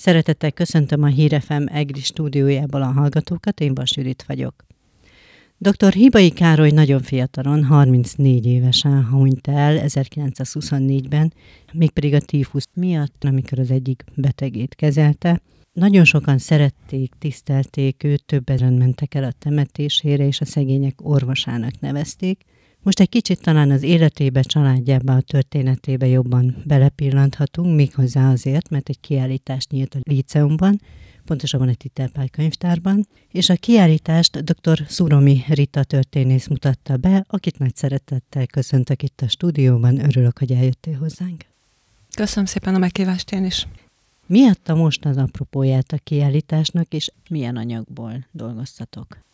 Szeretettel köszöntöm a Hírefem EGRI stúdiójából a hallgatókat, én Jürit vagyok. Dr. Hibai Károly nagyon fiatalon, 34 évesen hunyt el 1924-ben, mégpedig a tífusz miatt, amikor az egyik betegét kezelte. Nagyon sokan szerették, tisztelték őt, több mentek el a temetésére, és a szegények orvosának nevezték. Most egy kicsit talán az életébe, családjába, a történetébe jobban belepillanthatunk, méghozzá azért, mert egy kiállítást nyílt a liceumban, pontosabban a Titelpály könyvtárban, és a kiállítást dr. Szuromi Rita történész mutatta be, akit nagy szeretettel köszöntök itt a stúdióban, örülök, hogy eljöttél hozzánk. Köszönöm szépen a meghívást én is. Miatta most az apropóját a kiállításnak, és milyen anyagból dolgoztatok?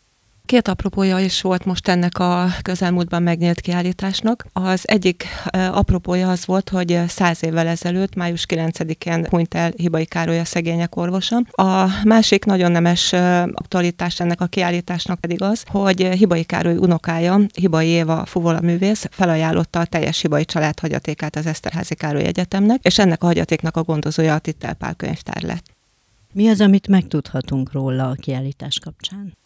Két apropója is volt most ennek a közelmúltban megnyílt kiállításnak. Az egyik apropója az volt, hogy száz évvel ezelőtt, május 9-én hunyt el Hibai Károly a szegények orvosa. A másik nagyon nemes aktualitás ennek a kiállításnak pedig az, hogy Hibai Károly unokája, Hibai Éva Fuvola művész felajánlotta a teljes Hibai család hagyatékát az Eszterházi Károly Egyetemnek, és ennek a hagyatéknak a gondozója a Tittel Pál könyvtár lett. Mi az, amit megtudhatunk róla a kiállítás kapcsán?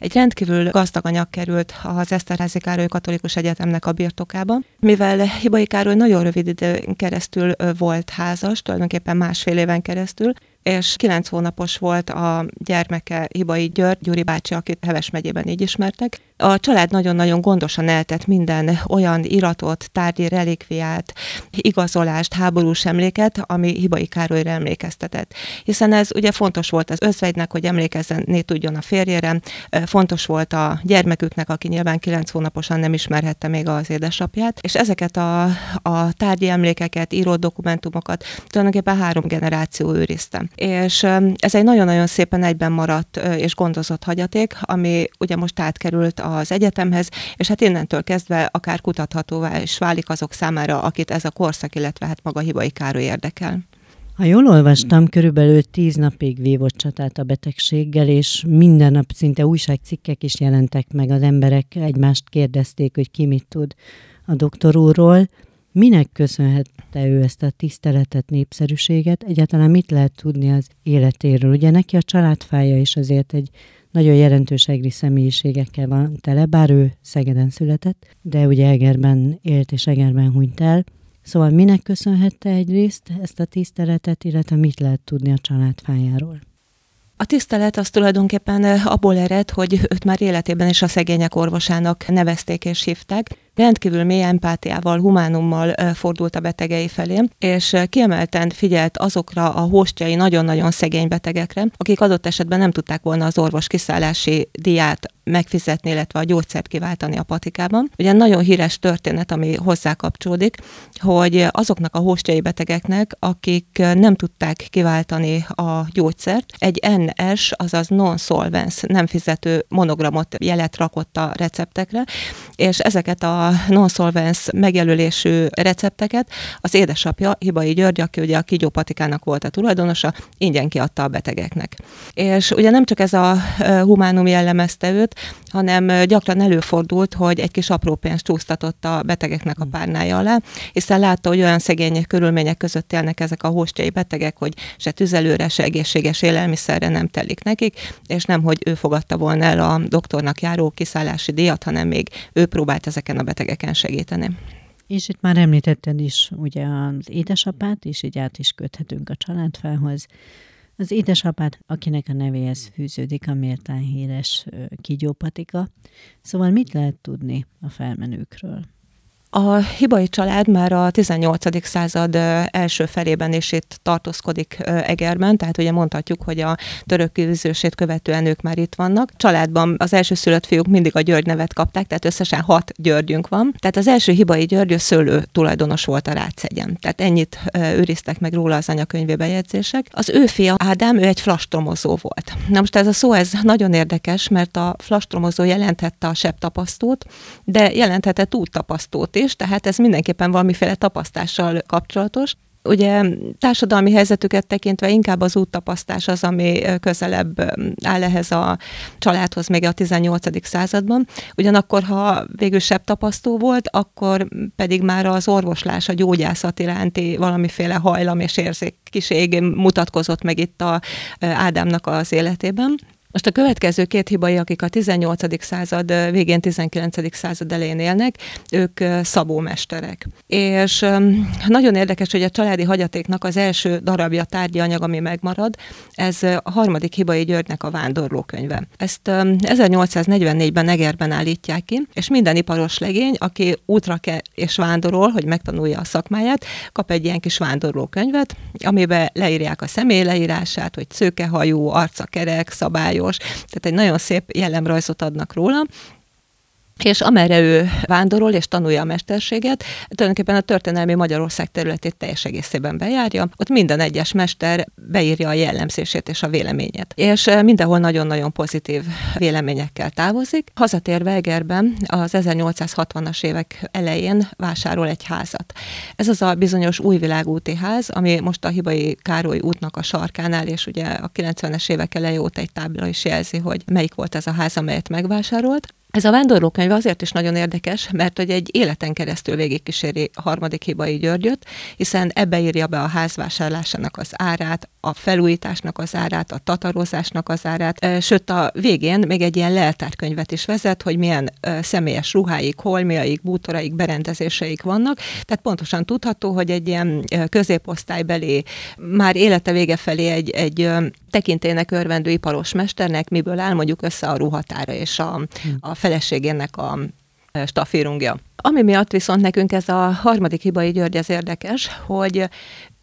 Egy rendkívül gazdag anyag került az Eszterházi Károly Katolikus Egyetemnek a birtokába, mivel Hibai Károly nagyon rövid időn keresztül volt házas, tulajdonképpen másfél éven keresztül, és kilenc hónapos volt a gyermeke Hibai György, Gyuri bácsi, akit Heves megyében így ismertek, a család nagyon-nagyon gondosan eltett minden olyan iratot, tárgyi relikviát, igazolást, háborús emléket, ami Hibai Károlyra emlékeztetett. Hiszen ez ugye fontos volt az özvegynek, hogy emlékezni tudjon a férjére, fontos volt a gyermeküknek, aki nyilván kilenc hónaposan nem ismerhette még az édesapját, és ezeket a, a tárgyi emlékeket, írott dokumentumokat tulajdonképpen három generáció őrizte. És ez egy nagyon-nagyon szépen egyben maradt és gondozott hagyaték, ami ugye most átkerült a az egyetemhez, és hát innentől kezdve akár kutathatóvá is válik azok számára, akit ez a korszak, illetve hát maga Hibai káró érdekel. Ha jól olvastam, körülbelül tíz napig vívott csatát a betegséggel, és minden nap szinte újságcikkek is jelentek meg, az emberek egymást kérdezték, hogy ki mit tud a doktor úrról. Minek köszönhette ő ezt a tiszteletet, népszerűséget? Egyáltalán mit lehet tudni az életéről? Ugye neki a családfája is azért egy nagyon jelentős egri személyiségekkel van tele, bár ő Szegeden született, de ugye Egerben élt és Egerben hunyt el. Szóval minek köszönhette egyrészt ezt a tiszteletet, illetve mit lehet tudni a családfájáról? A tisztelet az tulajdonképpen eh, abból ered, hogy őt már életében is a szegények orvosának nevezték és hívták rendkívül mély empátiával, humánummal fordult a betegei felé, és kiemelten figyelt azokra a hóstjai nagyon-nagyon szegény betegekre, akik adott esetben nem tudták volna az orvos kiszállási diát megfizetni, illetve a gyógyszert kiváltani a patikában. Ugye nagyon híres történet, ami hozzá kapcsolódik, hogy azoknak a hóstjai betegeknek, akik nem tudták kiváltani a gyógyszert, egy NS, azaz non-solvens, nem fizető monogramot jelet rakott a receptekre, és ezeket a non solvence megjelölésű recepteket az édesapja, Hibai György, aki ugye a kigyópatikának volt a tulajdonosa, ingyen kiadta a betegeknek. És ugye nem csak ez a humánum jellemezte őt, hanem gyakran előfordult, hogy egy kis apró pénzt csúsztatott a betegeknek a párnája alá, hiszen látta, hogy olyan szegény körülmények között élnek ezek a hóstjai betegek, hogy se tüzelőre, se egészséges élelmiszerre nem telik nekik, és nem, hogy ő fogadta volna el a doktornak járó kiszállási díjat, hanem még ő próbált ezeken a betegeken segíteni. És itt már említetted is ugye az édesapát, és így át is köthetünk a családfához. Az édesapát, akinek a nevéhez fűződik a méltán híres kigyópatika. Szóval mit lehet tudni a felmenőkről? A hibai család már a 18. század első felében is itt tartózkodik Egerben, tehát ugye mondhatjuk, hogy a török küzdősét követően ők már itt vannak. Családban az első szülött fiúk mindig a György nevet kapták, tehát összesen hat Györgyünk van. Tehát az első hibai György szőlő tulajdonos volt a Rácegyen. Tehát ennyit őriztek meg róla az anyakönyvi bejegyzések. Az ő fia Ádám, ő egy flastromozó volt. Na most ez a szó, ez nagyon érdekes, mert a flastromozó jelentette a sebtapasztót, de jelenthetett úttapasztót is, tehát ez mindenképpen valamiféle tapasztással kapcsolatos ugye társadalmi helyzetüket tekintve inkább az úttapasztás az, ami közelebb áll ehhez a családhoz még a 18. században. Ugyanakkor, ha végül sebb tapasztó volt, akkor pedig már az orvoslás, a gyógyászat iránti valamiféle hajlam és érzékkiség mutatkozott meg itt a Ádámnak az életében. Most a következő két hibai, akik a 18. század végén, 19. század elején élnek, ők szabómesterek. És nagyon érdekes, hogy a családi hagyatéknak az első darabja, tárgyi anyag, ami megmarad, ez a harmadik hibai Györgynek a vándorlókönyve. Ezt 1844-ben Egerben állítják ki, és minden iparos legény, aki útra ke- és vándorol, hogy megtanulja a szakmáját, kap egy ilyen kis vándorlókönyvet, amiben leírják a személy leírását, hogy szőkehajú, arca kerek, szabály, tehát egy nagyon szép jellemrajzot adnak róla, és amerre ő vándorol és tanulja a mesterséget, tulajdonképpen a történelmi Magyarország területét teljes egészében bejárja. Ott minden egyes mester beírja a jellemzését és a véleményét. És eh, mindenhol nagyon-nagyon pozitív véleményekkel távozik. Hazatérve Egerben az 1860-as évek elején vásárol egy házat. Ez az a bizonyos újvilágúti ház, ami most a Hibai Károly útnak a sarkánál, és ugye a 90-es évek elejé óta egy tábla is jelzi, hogy melyik volt ez a ház, amelyet megvásárolt. Ez a vándorlókönyv azért is nagyon érdekes, mert hogy egy életen keresztül végigkíséri a harmadik hibai Györgyöt, hiszen ebbe írja be a házvásárlásának az árát, a felújításnak az árát, a tatarozásnak az árát, sőt a végén még egy ilyen leltárkönyvet is vezet, hogy milyen személyes ruháik, holmiaik, bútoraik, berendezéseik vannak, tehát pontosan tudható, hogy egy ilyen középosztálybeli, már élete vége felé egy, egy tekintének örvendő iparos mesternek miből áll mondjuk össze a ruhatára és a, hm. a feleségének a e, stafírungja. Ami miatt viszont nekünk ez a harmadik hibai György az érdekes, hogy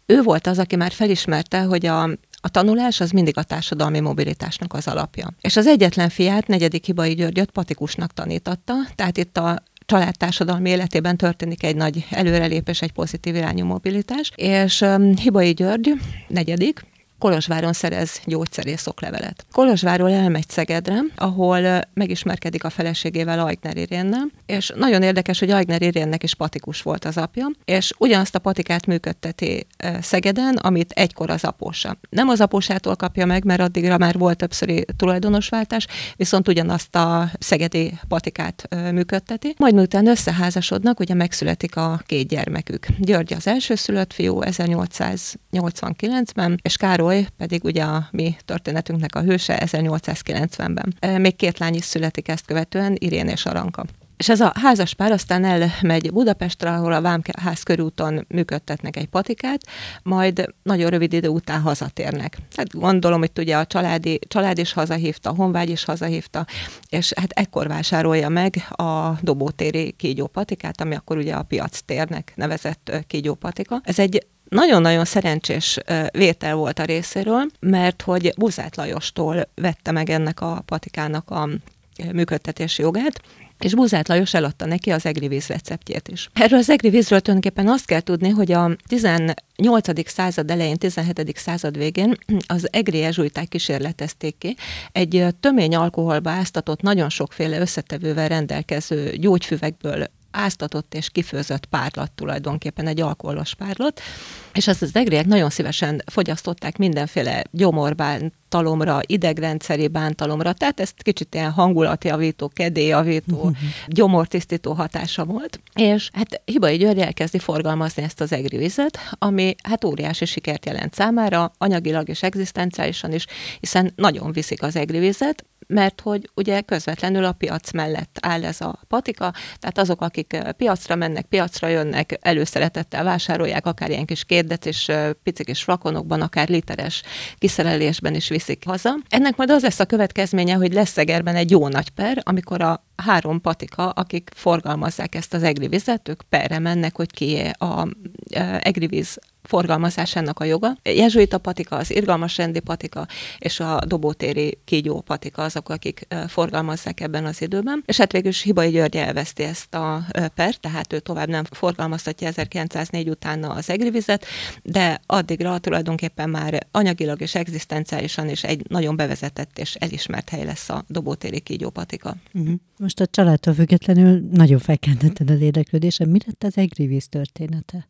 ő volt az, aki már felismerte, hogy a a tanulás az mindig a társadalmi mobilitásnak az alapja. És az egyetlen fiát, negyedik hibai Györgyöt patikusnak tanítatta, tehát itt a család társadalmi életében történik egy nagy előrelépés, egy pozitív irányú mobilitás, és um, Hibai György, negyedik, Kolozsváron szerez gyógyszerész oklevelet. Kolozsváról elmegy Szegedre, ahol megismerkedik a feleségével Ajgner Irénnel, és nagyon érdekes, hogy Ajgner Irénnek is patikus volt az apja, és ugyanazt a patikát működteti Szegeden, amit egykor az apósa. Nem az apósától kapja meg, mert addigra már volt többszöri tulajdonosváltás, viszont ugyanazt a szegedi patikát működteti. Majd miután összeházasodnak, ugye megszületik a két gyermekük. György az első szülött fiú 1889-ben, és Károly Károly, pedig ugye a mi történetünknek a hőse 1890-ben. Még két lány is születik ezt követően, Irén és Aranka. És ez a házas pár aztán elmegy Budapestre, ahol a Vámház körúton működtetnek egy patikát, majd nagyon rövid idő után hazatérnek. Hát gondolom, hogy ugye a családi, család is hazahívta, a honvágy is hazahívta, és hát ekkor vásárolja meg a dobótéri kígyópatikát, ami akkor ugye a piac térnek nevezett kígyópatika. Ez egy nagyon-nagyon szerencsés vétel volt a részéről, mert hogy Buzát Lajostól vette meg ennek a patikának a működtetési jogát, és Búzát Lajos eladta neki az egri víz receptjét is. Erről az egri vízről tulajdonképpen azt kell tudni, hogy a 18. század elején, 17. század végén az egri ezsújták kísérletezték ki egy tömény alkoholba áztatott, nagyon sokféle összetevővel rendelkező gyógyfüvekből áztatott és kifőzött párlat tulajdonképpen, egy alkoholos párlat, és ezt az egriek nagyon szívesen fogyasztották mindenféle gyomorbán, bántalomra, idegrendszeri bántalomra, tehát ez kicsit ilyen hangulatjavító, kedélyjavító, mhm. gyomortisztító hatása volt, és hát Hibai György elkezdi forgalmazni ezt az egri vizet, ami hát óriási sikert jelent számára, anyagilag és egzisztenciálisan is, hiszen nagyon viszik az egri vizet, mert hogy ugye közvetlenül a piac mellett áll ez a patika, tehát azok, akik eh, piacra mennek, piacra jönnek, előszeretettel vásárolják, akár ilyen kis kérdetes, eh, pici és flakonokban, akár literes kiszerelésben is viszik haza. Ennek majd az lesz a következménye, hogy lesz Szegerben egy jó nagy per, amikor a három patika, akik forgalmazzák ezt az egri vizet, ők perre mennek, hogy kié a egri víz forgalmazásának a joga. Jezsuita patika, az irgalmas rendi patika és a dobótéri kígyó patika azok, akik forgalmazzák ebben az időben. És hát végül is Hibai György elveszti ezt a per, tehát ő tovább nem forgalmaztatja 1904 utána az egri vizet, de addigra tulajdonképpen már anyagilag és egzisztenciálisan is egy nagyon bevezetett és elismert hely lesz a dobótéri kígyó patika. Mhm. Most a családtól függetlenül nagyon felkentetted az érdeklődésem. Mi lett az egri víz története?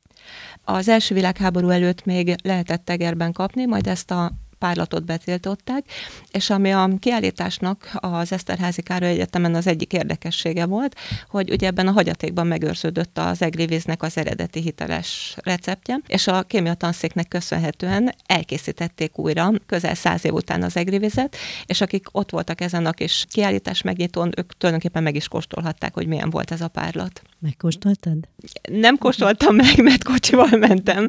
Az első világháború előtt még lehetett tegerben kapni, majd ezt a párlatot betiltották, és ami a kiállításnak az Eszterházi Károly Egyetemen az egyik érdekessége volt, hogy ugye ebben a hagyatékban megőrződött az egrivíznek az eredeti hiteles receptje, és a kémia tanszéknek köszönhetően elkészítették újra közel száz év után az egrivizet, és akik ott voltak ezen a kis kiállítás megnyitón, ők tulajdonképpen meg is kóstolhatták, hogy milyen volt ez a párlat. Megkóstoltad? Nem kóstoltam meg, mert kocsival mentem.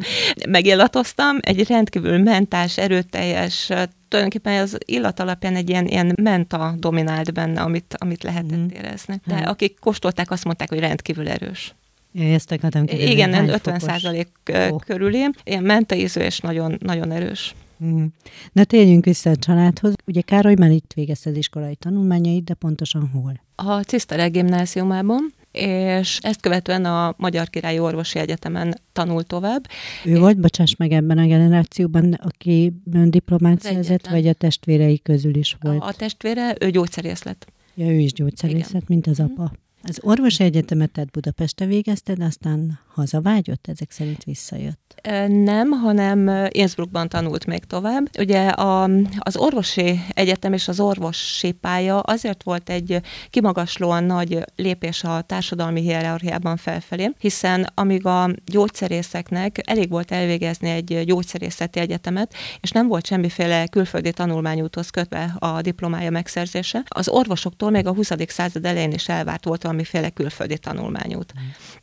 Megillatoztam, egy rendkívül mentás, erőteljes, érdekes. tulajdonképpen az illat alapján egy ilyen, ilyen menta dominált benne, amit, amit lehetett mhm. mm. érezni. De mm. akik kóstolták, azt mondták, hogy rendkívül erős. Ja, ezt akartam kérdezni. Igen, 50 százalék oh. körüli. Ilyen menta íző és nagyon, nagyon erős. Mm. Na térjünk vissza a családhoz. Ugye Károly már itt végezted iskolai tanulmányait, de pontosan hol? A Ciszterel gimnáziumában, és ezt követően a Magyar Királyi Orvosi Egyetemen tanult tovább. Ő é- volt, bocsáss meg, ebben a generációban, aki diplomát szerzett, vagy a testvérei közül is volt? A testvére, ő gyógyszerész lett. Ja, ő is gyógyszerész lett, mint az apa. Mhm. Az orvosi egyetemet tehát Budapesten végezted, aztán hazavágyott, ezek szerint visszajött? Nem, hanem Innsbruckban tanult még tovább. Ugye a, az orvosi egyetem és az orvosi pálya azért volt egy kimagaslóan nagy lépés a társadalmi hierarchiában felfelé, hiszen amíg a gyógyszerészeknek elég volt elvégezni egy gyógyszerészeti egyetemet, és nem volt semmiféle külföldi tanulmányúthoz kötve a diplomája megszerzése, az orvosoktól még a 20. század elején is elvárt volt valami valamiféle külföldi tanulmányút.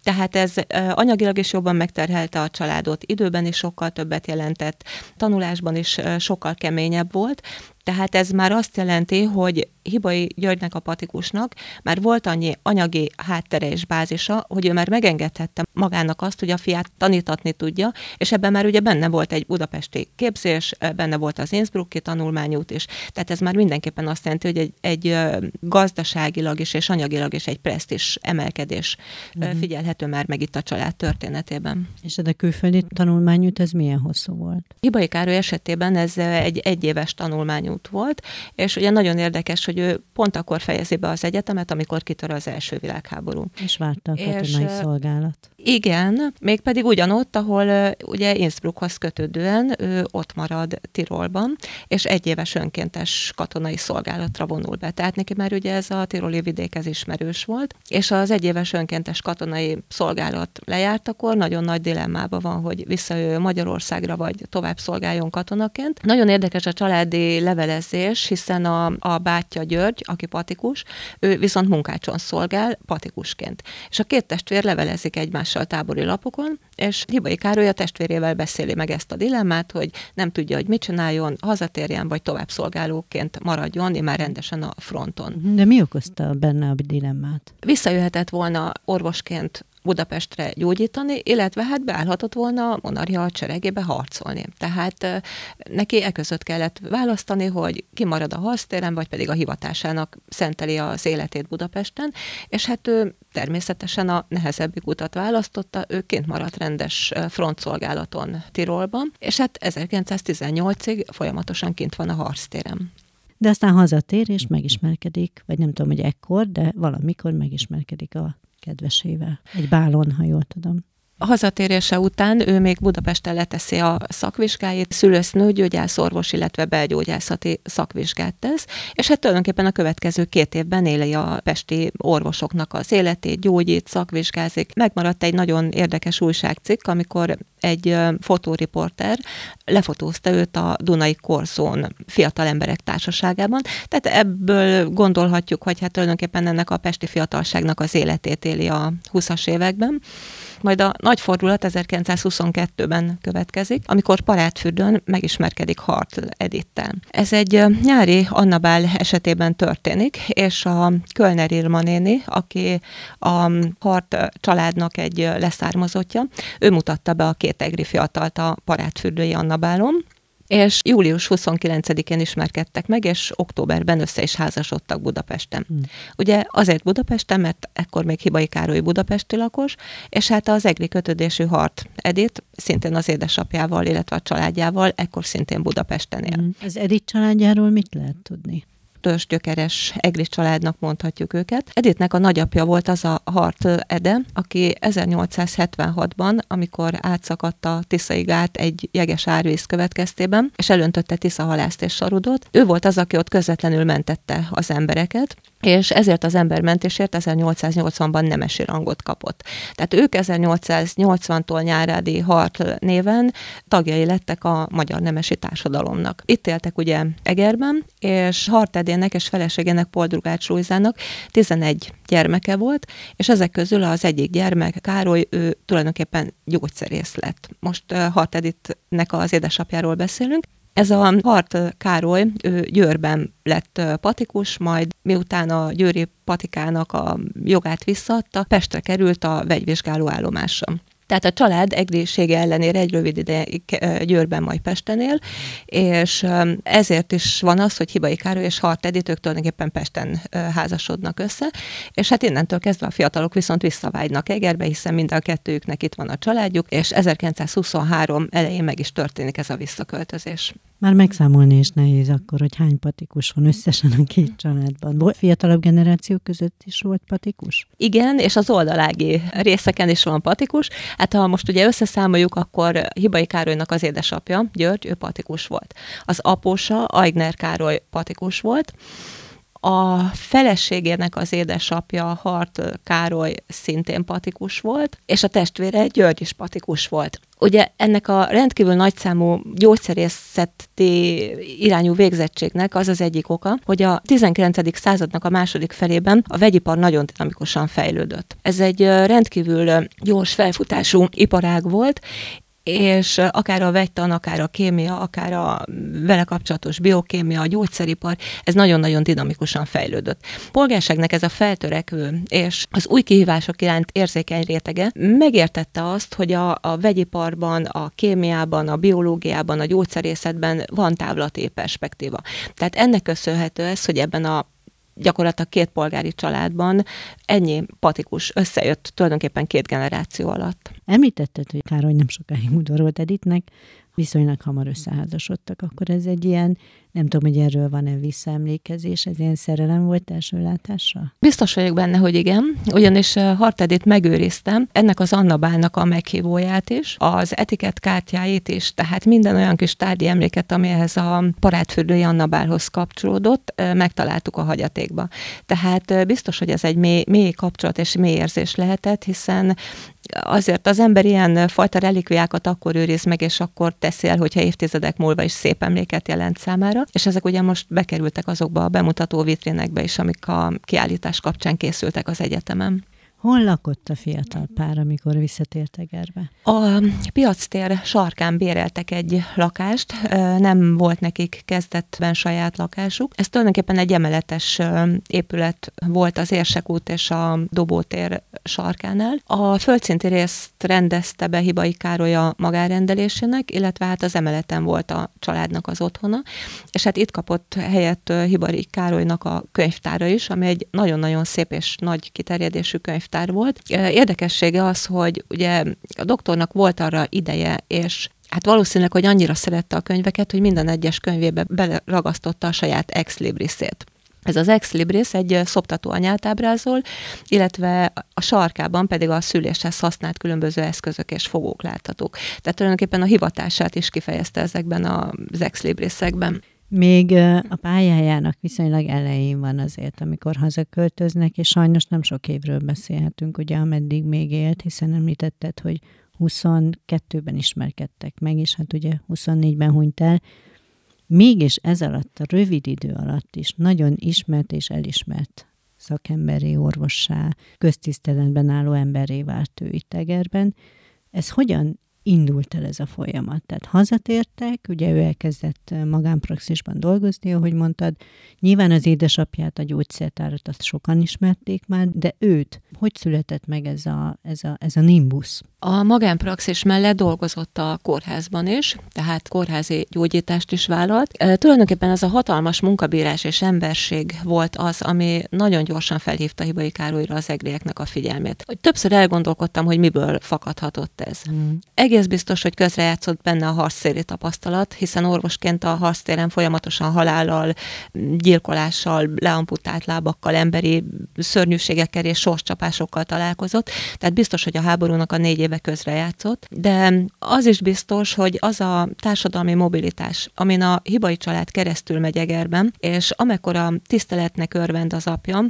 Tehát ez anyagilag is jobban megterhelte a családot, időben is sokkal többet jelentett, tanulásban is sokkal keményebb volt, tehát ez már azt jelenti, hogy Hibai Györgynek a patikusnak már volt annyi anyagi háttere és bázisa, hogy ő már megengedhette magának azt, hogy a fiát tanítatni tudja, és ebben már ugye benne volt egy budapesti képzés, eh, benne volt az Innsbrucki tanulmányút is, tehát ez már mindenképpen azt jelenti, hogy egy, egy gazdaságilag is és anyagilag is egy presztis emelkedés mm-hmm. figyelhető már meg itt a család történetében. És ez a külföldi tanulmányút, ez milyen hosszú volt? Hibai Károly esetében ez eh, egy egyéves tanulmányút volt, és ugye nagyon érdekes, hogy hogy ő pont akkor fejezi be az egyetemet, amikor kitör az első világháború. És várta a katonai és, szolgálat. Igen, mégpedig ugyanott, ahol ugye Innsbruckhoz kötődően ő ott marad Tirolban, és egy éves önkéntes katonai szolgálatra vonul be. Tehát neki már ugye ez a tiroli ez ismerős volt, és az egyéves önkéntes katonai szolgálat lejártakor nagyon nagy dilemmában van, hogy visszajöjjön Magyarországra, vagy tovább szolgáljon katonaként. Nagyon érdekes a családi levelezés, hiszen a, a bátyja György, aki patikus, ő viszont munkácson szolgál patikusként. És a két testvér levelezik egymással tábori lapokon, és Hibai Károly a testvérével beszéli meg ezt a dilemmát, hogy nem tudja, hogy mit csináljon, hazatérjen, vagy tovább szolgálóként maradjon, már rendesen a fronton. De mi okozta benne a dilemmát? Visszajöhetett volna orvosként Budapestre gyógyítani, illetve hát beállhatott volna a monarchia cseregébe harcolni. Tehát neki e között kellett választani, hogy kimarad a hasztéren, vagy pedig a hivatásának szenteli az életét Budapesten, és hát ő természetesen a nehezebbik utat választotta, ő kint maradt rendes frontszolgálaton Tirolban, és hát 1918-ig folyamatosan kint van a harctéren. De aztán hazatér, és megismerkedik, vagy nem tudom, hogy ekkor, de valamikor megismerkedik a kedvesével. Egy bálon, ha jól tudom. Hazatérése után ő még Budapesten leteszi a szakvizsgáit, szülősznő, gyógyász, orvos, illetve belgyógyászati szakvizsgát tesz, és hát tulajdonképpen a következő két évben éli a pesti orvosoknak az életét, gyógyít, szakvizsgázik. Megmaradt egy nagyon érdekes újságcikk, amikor egy fotóriporter lefotózta őt a Dunai Korszón fiatal emberek társaságában, tehát ebből gondolhatjuk, hogy hát tulajdonképpen ennek a pesti fiatalságnak az életét éli a 20-as években. Majd a nagy fordulat 1922-ben következik, amikor Parátfürdön megismerkedik Hartl Edittel. Ez egy nyári Annabel esetében történik, és a Kölner Irma néni, aki a Hart családnak egy leszármazottja, ő mutatta be a két egri fiatalt a Parátfürdői Annabálon, és július 29-én ismerkedtek meg, és októberben össze is házasodtak Budapesten. Hmm. Ugye azért Budapesten, mert ekkor még Hibai Károly budapesti lakos, és hát az egri kötődésű Hart Edit szintén az édesapjával, illetve a családjával, ekkor szintén Budapesten él. Hmm. Az Edit családjáról mit lehet tudni? törzsgyökeres egri családnak mondhatjuk őket. Editnek a nagyapja volt az a Hart Ede, aki 1876-ban, amikor átszakadt a Tiszai gát egy jeges árvíz következtében, és elöntötte Tisza halászt és sarudot, ő volt az, aki ott közvetlenül mentette az embereket, és ezért az embermentésért 1880-ban nemesi rangot kapott. Tehát ők 1880-tól nyárádi hart néven tagjai lettek a magyar nemesi társadalomnak. Itt éltek ugye Egerben, és Hartedének és feleségének Poldrugács Lujzának 11 gyermeke volt, és ezek közül az egyik gyermek, Károly, ő tulajdonképpen gyógyszerész lett. Most Harteditnek az édesapjáról beszélünk, ez a Hart Károly ő Győrben lett patikus, majd miután a győri patikának a jogát visszaadta, Pestre került a vegyvizsgáló állomásra. Tehát a család egészsége ellenére egy rövid ideig eh, Győrben, majd Pesten él, és eh, ezért is van az, hogy Hibai Károly és Hart Edith, ők tulajdonképpen Pesten eh, házasodnak össze, és hát innentől kezdve a fiatalok viszont visszavágynak Egerbe, hiszen mind a kettőjüknek itt van a családjuk, és 1923 elején meg is történik ez a visszaköltözés. Már megszámolni is nehéz akkor, hogy hány patikus van összesen a két családban. Volt fiatalabb generáció között is volt patikus? Igen, és az oldalági részeken is van patikus. Hát ha most ugye összeszámoljuk, akkor Hibai Károlynak az édesapja, György, ő patikus volt. Az apósa, Aigner Károly patikus volt, a feleségének az édesapja, Hart Károly szintén patikus volt, és a testvére György is patikus volt. Ugye ennek a rendkívül nagyszámú gyógyszerészeti irányú végzettségnek az az egyik oka, hogy a 19. századnak a második felében a vegyipar nagyon dinamikusan fejlődött. Ez egy rendkívül gyors felfutású iparág volt, és akár a vegytan, akár a kémia, akár a vele kapcsolatos biokémia, a gyógyszeripar, ez nagyon-nagyon dinamikusan fejlődött. A polgárságnak ez a feltörekvő és az új kihívások iránt érzékeny rétege megértette azt, hogy a, a vegyiparban, a kémiában, a biológiában, a gyógyszerészetben van távlati perspektíva. Tehát ennek köszönhető ez, hogy ebben a gyakorlatilag két polgári családban ennyi patikus összejött tulajdonképpen két generáció alatt. Említetted, hogy Károly nem sokáig udvarolt Editnek, viszonylag hamar összeházasodtak, akkor ez egy ilyen nem tudom, hogy erről van-e visszaemlékezés, ez ilyen szerelem volt első látásra? Biztos vagyok benne, hogy igen, ugyanis Hartedét megőriztem, ennek az Bálnak a meghívóját is, az etikett kártyáit is, tehát minden olyan kis tárgyi emléket, ami ehhez a parádfürdői Bálhoz kapcsolódott, megtaláltuk a hagyatékba. Tehát biztos, hogy ez egy mély, mély kapcsolat és mély érzés lehetett, hiszen azért az ember ilyen fajta relikviákat akkor őriz meg, és akkor teszi el, hogyha évtizedek múlva is szép emléket jelent számára. És ezek ugye most bekerültek azokba a bemutató vitrinekbe is, amik a kiállítás kapcsán készültek az egyetemen. Hol lakott a fiatal pár, amikor visszatért Egerbe? A tér sarkán béreltek egy lakást, nem volt nekik kezdetben saját lakásuk. Ez tulajdonképpen egy emeletes épület volt az Érsek út és a Dobótér sarkánál. A földszinti részt rendezte be Hibai Károly a magárendelésének, illetve hát az emeleten volt a családnak az otthona, és hát itt kapott helyett Hibai Károlynak a könyvtára is, ami egy nagyon-nagyon szép és nagy kiterjedésű könyvtár könyvtár volt. Érdekessége az, hogy ugye a doktornak volt arra ideje, és hát valószínűleg, hogy annyira szerette a könyveket, hogy minden egyes könyvébe beleragasztotta a saját ex librisét. Ez az ex libris egy szoptató anyát ábrázol, illetve a sarkában pedig a szüléshez használt különböző eszközök és fogók láthatók. Tehát tulajdonképpen a hivatását is kifejezte ezekben az ex még a pályájának viszonylag elején van azért, amikor hazaköltöznek, és sajnos nem sok évről beszélhetünk, ugye, ameddig még élt, hiszen említetted, hogy 22-ben ismerkedtek meg, és hát ugye 24-ben hunyt el. Mégis ez alatt, a rövid idő alatt is nagyon ismert és elismert szakemberé, orvossá, köztiszteletben álló emberé vált ő itt Egerben. Ez hogyan indult el ez a folyamat. Tehát hazatértek, ugye ő elkezdett magánpraxisban dolgozni, ahogy mondtad. Nyilván az édesapját, a gyógyszertárat, azt sokan ismerték már, de őt, hogy született meg ez a, ez a, ez a nimbus. A magánpraxis mellett dolgozott a kórházban is, tehát kórházi gyógyítást is vállalt. E, tulajdonképpen ez a hatalmas munkabírás és emberség volt az, ami nagyon gyorsan felhívta Hibai Károlyra az egrieknek a figyelmét. Többször elgondolkodtam, hogy miből fakadhatott ez. Mm. Egész egész biztos, hogy közrejátszott benne a harcszéri tapasztalat, hiszen orvosként a harctéren folyamatosan halállal, gyilkolással, leamputált lábakkal, emberi szörnyűségekkel és sorscsapásokkal találkozott, tehát biztos, hogy a háborúnak a négy éve közrejátszott, de az is biztos, hogy az a társadalmi mobilitás, amin a hibai család keresztül megy Egerben, és amekkora tiszteletnek örvend az apja,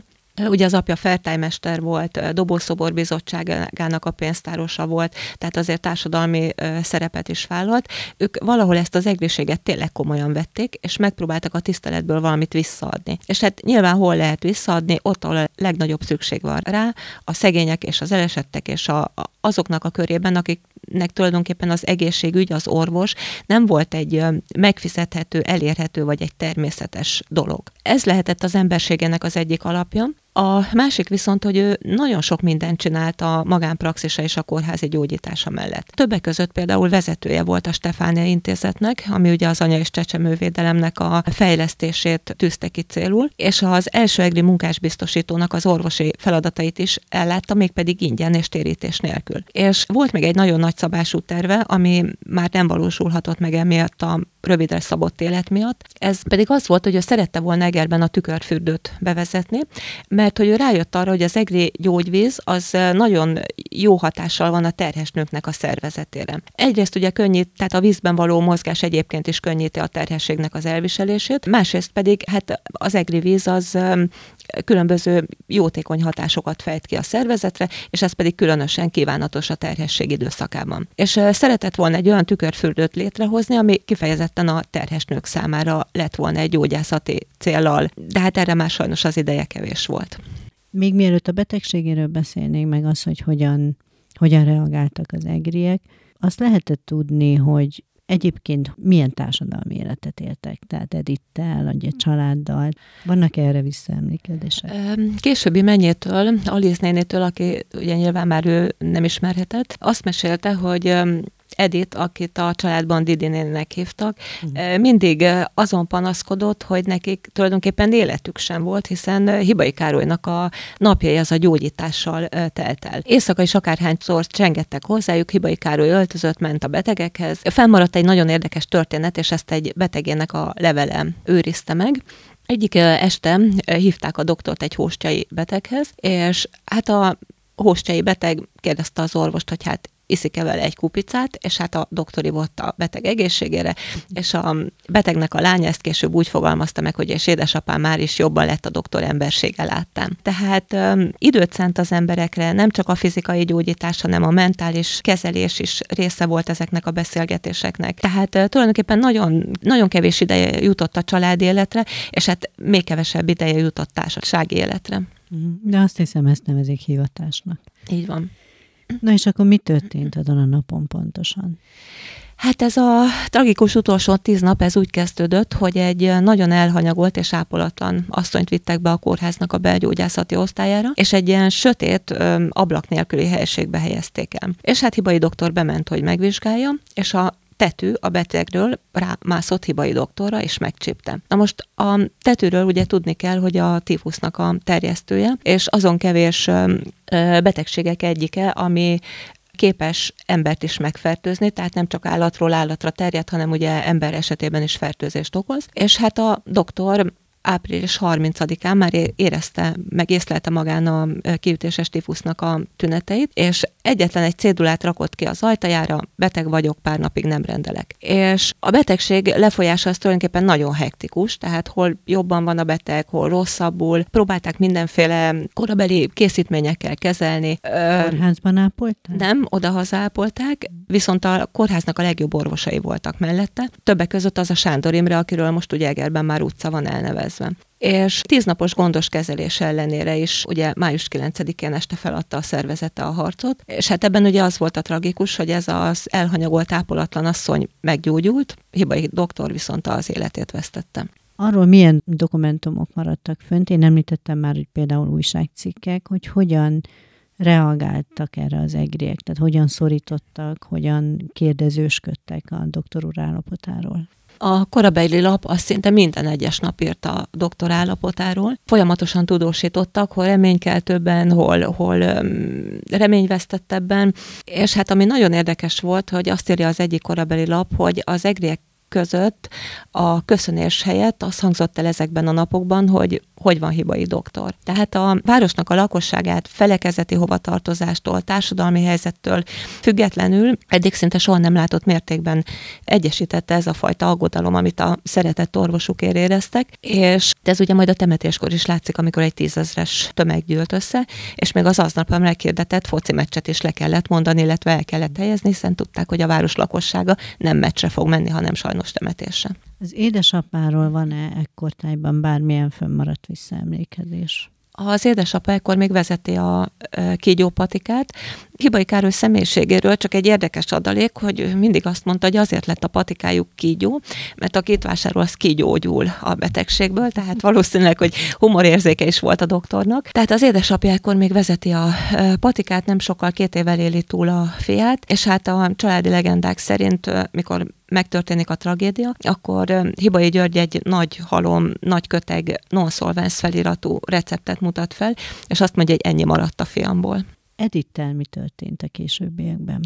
Ugye az apja fertálymester volt, Dobószobor Bizottságának a pénztárosa volt, tehát azért társadalmi szerepet is vállalt. Ők valahol ezt az egészséget tényleg komolyan vették, és megpróbáltak a tiszteletből valamit visszaadni. És hát nyilván hol lehet visszaadni, ott, ahol a legnagyobb szükség van rá, a szegények és az elesettek és a, a, azoknak a körében, akik nek tulajdonképpen az egészségügy, az orvos nem volt egy megfizethető, elérhető vagy egy természetes dolog. Ez lehetett az emberségének az egyik alapja, a másik viszont, hogy ő nagyon sok mindent csinált a magánpraxisa és a kórházi gyógyítása mellett. Többek között például vezetője volt a Stefánia Intézetnek, ami ugye az anya és csecsemővédelemnek a fejlesztését tűzte ki célul, és az első egri munkásbiztosítónak az orvosi feladatait is ellátta, mégpedig ingyen és térítés nélkül. És volt még egy nagyon nagy szabású terve, ami már nem valósulhatott meg emiatt a rövidre szabott élet miatt. Ez pedig az volt, hogy ő szerette volna Egerben a tükörfürdőt bevezetni, mert hogy ő rájött arra, hogy az egri gyógyvíz az nagyon jó hatással van a terhes nőknek a szervezetére. Egyrészt ugye könnyít, tehát a vízben való mozgás egyébként is könnyíti a terhességnek az elviselését, másrészt pedig hát az egri víz az különböző jótékony hatásokat fejt ki a szervezetre, és ez pedig különösen kívánatos a terhesség időszakában. És szeretett volna egy olyan tükörfürdőt létrehozni, ami kifejezetten a terhesnők számára lett volna egy gyógyászati célal, de hát erre már sajnos az ideje kevés volt. Még mielőtt a betegségéről beszélnénk, meg az, hogy hogyan, hogyan reagáltak az egriek, azt lehetett tudni, hogy Egyébként milyen társadalmi életet éltek? Tehát Edittel, a hm. családdal. Vannak -e erre visszaemlékedések? Későbbi mennyétől, Alice nénétől, aki ugye nyilván már ő nem ismerhetett, azt mesélte, hogy Edith, akit a családban Didinének hívtak, uh-huh. mindig eh, azon panaszkodott, hogy nekik tulajdonképpen életük sem volt, hiszen eh, Hibai Károlynak a napjai az a gyógyítással telt el. Éjszaka is akárhányszor csengettek hozzájuk, Hibai Károly öltözött, ment a betegekhez. Felmaradt egy nagyon érdekes történet, és ezt egy betegének a levele őrizte meg. Egyik este hívták a doktort egy hóstjai beteghez, és hát a Hóstjai beteg kérdezte az orvost, hogy hát iszik-e vele egy kupicát, és hát a doktori volt a beteg egészségére, és a betegnek a lánya ezt később úgy fogalmazta meg, hogy és édesapám már is jobban lett a doktor embersége láttam. Tehát öm, időt szent az emberekre, nem csak a fizikai gyógyítás, hanem a mentális kezelés is része volt ezeknek a beszélgetéseknek. Tehát ö, tulajdonképpen nagyon, nagyon kevés ideje jutott a család életre, és hát még kevesebb ideje jutott társaság életre. De azt hiszem, ezt nevezik hivatásnak. Így van. Na és akkor mi történt azon a napon pontosan? Hát ez a tragikus utolsó tíz nap, ez úgy kezdődött, hogy egy nagyon elhanyagolt és ápolatlan asszonyt vittek be a kórháznak a belgyógyászati osztályára, és egy ilyen sötét, ö, ablak nélküli helyiségbe helyezték el. És hát hibai doktor bement, hogy megvizsgálja, és a tető a betegről rámászott hibai doktorra, és megcsípte. Na most a tetőről ugye tudni kell, hogy a tífusznak a terjesztője, és azon kevés betegségek egyike, ami képes embert is megfertőzni, tehát nem csak állatról állatra terjed, hanem ugye ember esetében is fertőzést okoz. És hát a doktor április 30-án már érezte, meg észlelte magán a kiütéses tifusznak a tüneteit, és egyetlen egy cédulát rakott ki az ajtajára, beteg vagyok, pár napig nem rendelek. És a betegség lefolyása az tulajdonképpen nagyon hektikus, tehát hol jobban van a beteg, hol rosszabbul, próbálták mindenféle korabeli készítményekkel kezelni. Kórházban ápolták? Nem, odahaza ápolták, viszont a kórháznak a legjobb orvosai voltak mellette. Többek között az a Sándor Imre, akiről most ugye Egerben már utca van elnevezve intézben. És tíznapos gondos kezelés ellenére is, ugye május 9-én este feladta a szervezete a harcot, és hát ebben ugye az volt a tragikus, hogy ez az elhanyagolt ápolatlan asszony meggyógyult, hibai doktor viszont az életét vesztette. Arról milyen dokumentumok maradtak fönt? Én említettem már, hogy például újságcikkek, hogy hogyan reagáltak erre az egriek, tehát hogyan szorítottak, hogyan kérdezősködtek a doktor úr állapotáról. A korabeli lap azt szinte minden egyes nap írt a doktor állapotáról. Folyamatosan tudósítottak, hol reménykeltőbben, hol, hol reményvesztettebben. És hát ami nagyon érdekes volt, hogy azt írja az egyik korabeli lap, hogy az egriek között a köszönés helyett azt hangzott el ezekben a napokban, hogy hogy van hibai doktor. Tehát a városnak a lakosságát felekezeti hovatartozástól, társadalmi helyzettől függetlenül eddig szinte soha nem látott mértékben egyesítette ez a fajta aggodalom, amit a szeretett orvosuk éreztek, és ez ugye majd a temetéskor is látszik, amikor egy tízezres tömeg gyűlt össze, és még az aznap meghirdetett foci meccset is le kellett mondani, illetve el kellett helyezni, hiszen tudták, hogy a város lakossága nem meccsre fog menni, hanem sajnos nyilvános temetése. Az édesapáról van-e ekkortájban bármilyen fönnmaradt visszaemlékezés? az édesapa ekkor még vezeti a kígyópatikát. Hibai Károly személyiségéről csak egy érdekes adalék, hogy mindig azt mondta, hogy azért lett a patikájuk kígyó, mert aki itt vásárol, az kigyógyul a betegségből, tehát valószínűleg, hogy humorérzéke is volt a doktornak. Tehát az édesapja ekkor még vezeti a patikát, nem sokkal két évvel éli túl a fiát, és hát a családi legendák szerint, mikor megtörténik a tragédia, akkor Hibai György egy nagy halom, nagy köteg, non feliratú receptet mutat fel, és azt mondja, hogy ennyi maradt a fiamból. Edittel mi történt a későbbiekben?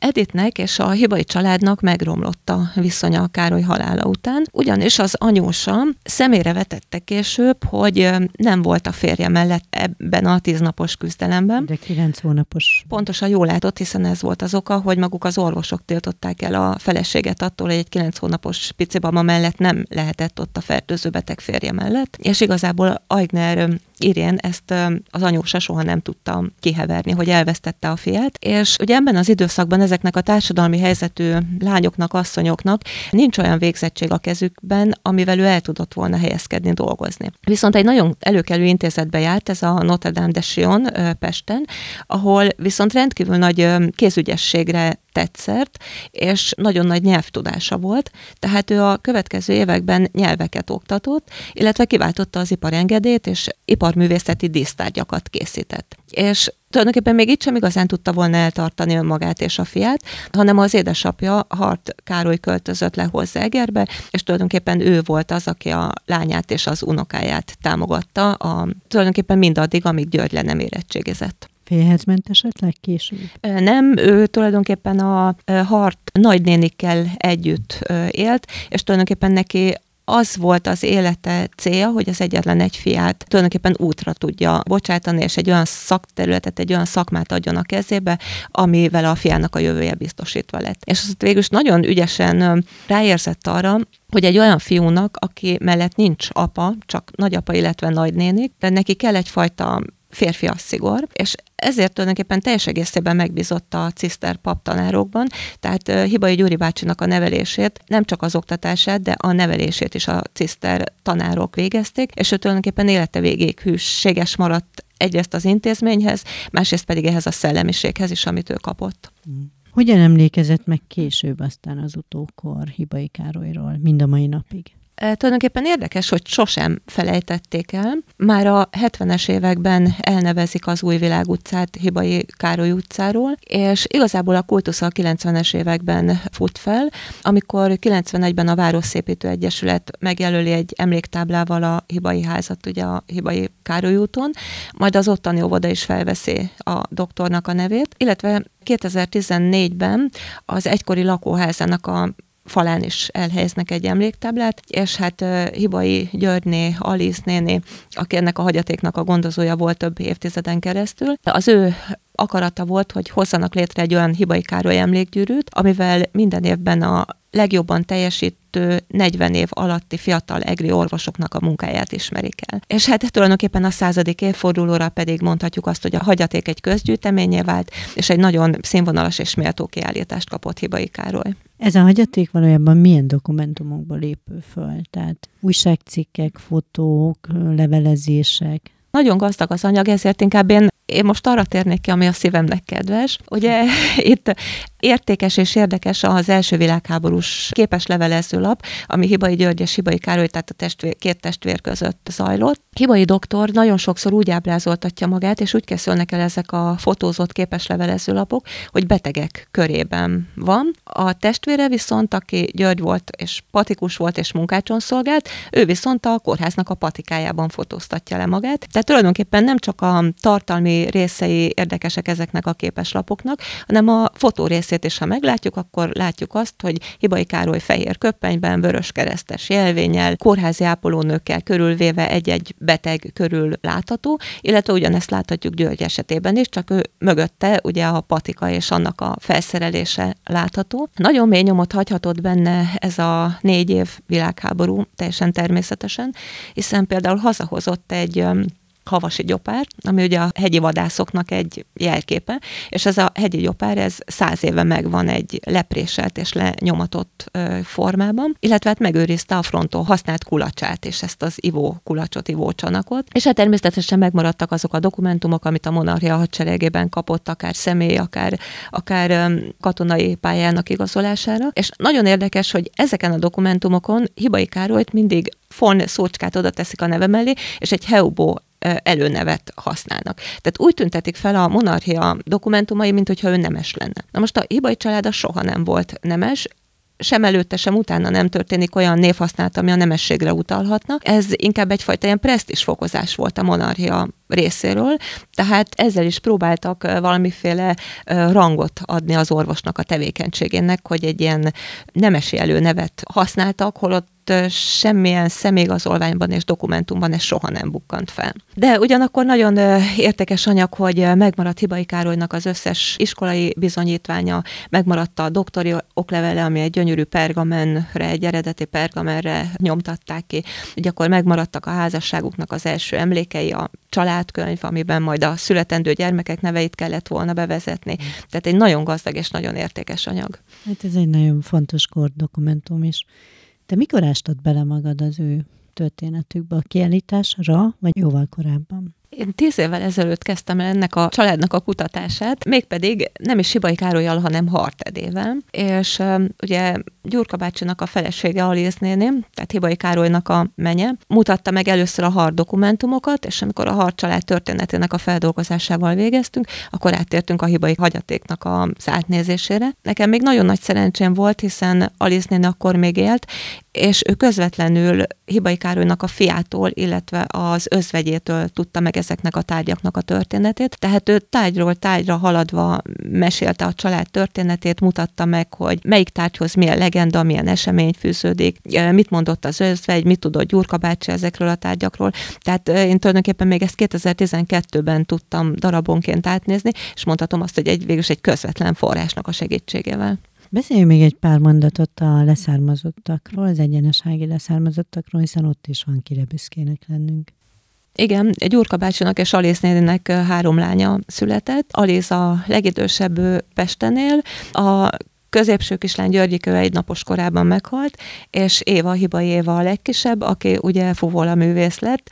Editnek és a hibai családnak megromlott a viszonya a Károly halála után, ugyanis az anyósa személyre vetette később, hogy nem volt a férje mellett ebben a tíznapos küzdelemben. De kilenc hónapos. Pontosan jól látott, hiszen ez volt az oka, hogy maguk az orvosok tiltották el a feleséget attól, hogy egy kilenc hónapos picibaba mellett nem lehetett ott a fertőző beteg férje mellett, és igazából Aigner Irén ezt az anyósa soha nem tudta kiheverni, hogy elvesztette a fiát, és ugye ebben az időszakban ezeknek a társadalmi helyzetű lányoknak, asszonyoknak nincs olyan végzettség a kezükben, amivel ő el tudott volna helyezkedni, dolgozni. Viszont egy nagyon előkelő intézetbe járt, ez a Notre Dame de Sion Pesten, ahol viszont rendkívül nagy kézügyességre tetszert, és nagyon nagy nyelvtudása volt, tehát ő a következő években nyelveket oktatott, illetve kiváltotta az iparengedét, és iparművészeti dísztárgyakat készített. És tulajdonképpen még itt sem igazán tudta volna eltartani önmagát és a fiát, hanem az édesapja Hart Károly költözött le hozzá Egerbe, és tulajdonképpen ő volt az, aki a lányát és az unokáját támogatta, a, tulajdonképpen mindaddig, amíg György le nem érettségizett férhez ment esetleg később? Nem, ő tulajdonképpen a Hart nagynénikkel együtt élt, és tulajdonképpen neki az volt az élete célja, hogy az egyetlen egy fiát tulajdonképpen útra tudja bocsátani, és egy olyan szakterületet, egy olyan szakmát adjon a kezébe, amivel a fiának a jövője biztosítva lett. És azt végül is nagyon ügyesen ráérzett arra, hogy egy olyan fiúnak, aki mellett nincs apa, csak nagyapa, illetve nagynénik, de neki kell egyfajta férfias szigor, és ezért tulajdonképpen teljes egészében megbízott a Ciszter pap tanárokban, tehát Hibai Gyuri bácsinak a nevelését, nem csak az oktatását, de a nevelését is a Ciszter tanárok végezték, és ő tulajdonképpen élete végéig hűséges maradt egyrészt az intézményhez, másrészt pedig ehhez a szellemiséghez is, amit ő kapott. Mm. Hogyan emlékezett meg később aztán az utókor Hibai Károlyról, mind a mai napig? tulajdonképpen érdekes, hogy sosem felejtették el. Már a 70-es években elnevezik az Új Világ utcát Hibai Károly utcáról, és igazából a kultusz a 90-es években fut fel, amikor 91-ben a Városszépítő Egyesület megjelöli egy emléktáblával a Hibai házat, ugye a Hibai Károly úton, majd az ottani óvoda is felveszi a doktornak a nevét, illetve 2014-ben az egykori lakóházának a falán is elhelyeznek egy emléktáblát, és hát Hibai Györgyné, Alice néni, aki ennek a hagyatéknak a gondozója volt több évtizeden keresztül, az ő akarata volt, hogy hozzanak létre egy olyan Hibai Károly emlékgyűrűt, amivel minden évben a legjobban teljesítő 40 év alatti fiatal egri orvosoknak a munkáját ismerik el. És hát tulajdonképpen a századik évfordulóra pedig mondhatjuk azt, hogy a hagyaték egy közgyűjteményé vált, és egy nagyon színvonalas és méltó kiállítást kapott Hibai Károly. Ez a hagyaték valójában milyen dokumentumokból épül föl? Tehát újságcikkek, fotók, levelezések? Nagyon gazdag az anyag, ezért inkább én, én most arra térnék ki, ami a szívemnek kedves. Ugye itt Értékes és érdekes az első világháborús képes levelező lap, ami Hibai György és Hibai Károly, tehát a testvér, két testvér között zajlott. Hibai doktor nagyon sokszor úgy ábrázoltatja magát, és úgy készülnek el ezek a fotózott képes levelező lapok, hogy betegek körében van. A testvére viszont, aki György volt, és patikus volt, és munkácson szolgált, ő viszont a kórháznak a patikájában fotóztatja le magát. Tehát tulajdonképpen nem csak a tartalmi részei érdekesek ezeknek a képes lapoknak, hanem a fotó rész egészét, és ha meglátjuk, akkor látjuk azt, hogy Hibai Károly fehér köppenyben, vörös keresztes jelvényel, kórházi ápolónőkkel körülvéve egy-egy beteg körül látható, illetve ugyanezt láthatjuk György esetében is, csak ő mögötte ugye a patika és annak a felszerelése látható. Nagyon mély nyomot hagyhatott benne ez a négy év világháború, teljesen természetesen, hiszen például hazahozott egy havasi gyopár, ami ugye a hegyi vadászoknak egy jelképe, és ez a hegyi gyopár, ez száz éve megvan egy lepréselt és lenyomatott formában, illetve hát megőrizte a fronton használt kulacsát, és ezt az ivó kulacsot, ivó csanakot. És hát természetesen megmaradtak azok a dokumentumok, amit a monarchia hadseregében kapott, akár személy, akár, akár katonai pályának igazolására. És nagyon érdekes, hogy ezeken a dokumentumokon Hibai Károlyt mindig Fon szócskát oda teszik a neve mellé, és egy Heubó előnevet használnak. Tehát úgy tüntetik fel a monarchia dokumentumai, mint hogyha ő nemes lenne. Na most a hibai a soha nem volt nemes, sem előtte, sem utána nem történik olyan névhasználat, ami a nemességre utalhatna. Ez inkább egyfajta ilyen presztis fokozás volt a monarchia részéről, tehát ezzel is próbáltak valamiféle rangot adni az orvosnak a tevékenységének, hogy egy ilyen nemesi előnevet használtak, holott semmilyen személyigazolványban és dokumentumban ez soha nem bukkant fel. De ugyanakkor nagyon értékes anyag, hogy megmaradt Hibai Károlynak az összes iskolai bizonyítványa, megmaradt a doktori oklevele, ami egy gyönyörű pergamenre, egy eredeti pergamenre nyomtatták ki. Ugye akkor megmaradtak a házasságuknak az első emlékei, a családkönyv, amiben majd a születendő gyermekek neveit kellett volna bevezetni. Tehát egy nagyon gazdag és nagyon értékes anyag. Hát ez egy nagyon fontos kor dokumentum is. Te mikor ástad bele magad az ő történetükbe a kiállításra, vagy jóval korábban? Én tíz évvel ezelőtt kezdtem el ennek a családnak a kutatását, mégpedig nem is Sibai Károlyal, hanem Hartedével. És ugye Gyurka bácsinak a felesége Alíz néném, tehát Hibai Károlynak a menye, mutatta meg először a Hart dokumentumokat, és amikor a Hart család történetének a feldolgozásával végeztünk, akkor áttértünk a Hibai hagyatéknak az átnézésére. Nekem még nagyon nagy szerencsém volt, hiszen Alíz néni akkor még élt, és ő közvetlenül Hibai Károlynak a fiától, illetve az özvegyétől tudta meg ezeknek a tárgyaknak a történetét. Tehát ő tárgyról tárgyra haladva mesélte a család történetét, mutatta meg, hogy melyik tárgyhoz milyen legenda, milyen esemény fűződik, eh, mit mondott az özvegy, mit tudott Gyurka bácsi ezekről a tárgyakról. Tehát eh, én tulajdonképpen még ezt 2012-ben tudtam darabonként átnézni, és mondhatom azt, hogy egy, végülis egy közvetlen forrásnak a segítségével. Beszéljünk még egy pár mondatot a leszármazottakról, az egyenesági leszármazottakról, hiszen ott is van kire büszkének lennünk. Igen, Gyurka bácsinak és Alész három lánya született. Alész a legidősebb Pestenél, a középső kislány Györgyikő egy napos korában meghalt, és Éva Hiba Éva a legkisebb, aki ugye fuvola művész lett,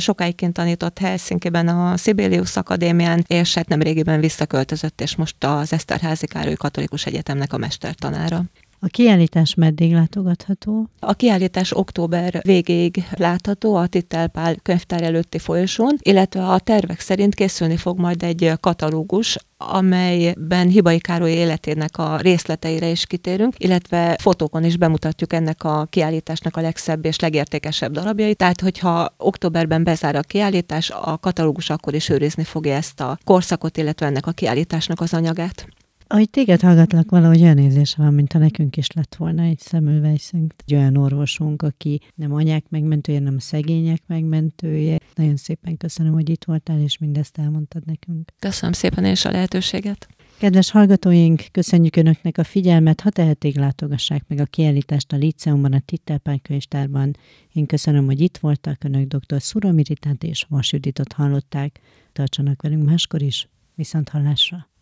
sokáig tanított Helsinki-ben a Sibelius Akadémián, és hát nem régiben visszaköltözött, és most az Eszterházi Károly Katolikus Egyetemnek a mestertanára. A kiállítás meddig látogatható? A kiállítás október végéig látható a Tittelpál könyvtár előtti folyosón, illetve a tervek szerint készülni fog majd egy katalógus, amelyben Hibai Károly életének a részleteire is kitérünk, illetve fotókon is bemutatjuk ennek a kiállításnak a legszebb és legértékesebb darabjait. Tehát, hogyha októberben bezár a kiállítás, a katalógus akkor is őrizni fogja ezt a korszakot, illetve ennek a kiállításnak az anyagát. Ahogy téged hallgatlak, valahogy olyan érzése, van, mintha nekünk is lett volna egy szemülvejszünk, egy olyan orvosunk, aki nem anyák megmentője, nem szegények megmentője. Nagyon szépen köszönöm, hogy itt voltál, és mindezt elmondtad nekünk. Köszönöm szépen és a lehetőséget. Kedves hallgatóink, köszönjük Önöknek a figyelmet, ha tehetik, látogassák meg a kiállítást a Liceumban, a Tittelpán könyvtárban. Én köszönöm, hogy itt voltak Önök dr. Szuromiritát és Vasüditot hallották. Tartsanak velünk máskor is, viszont hallásra!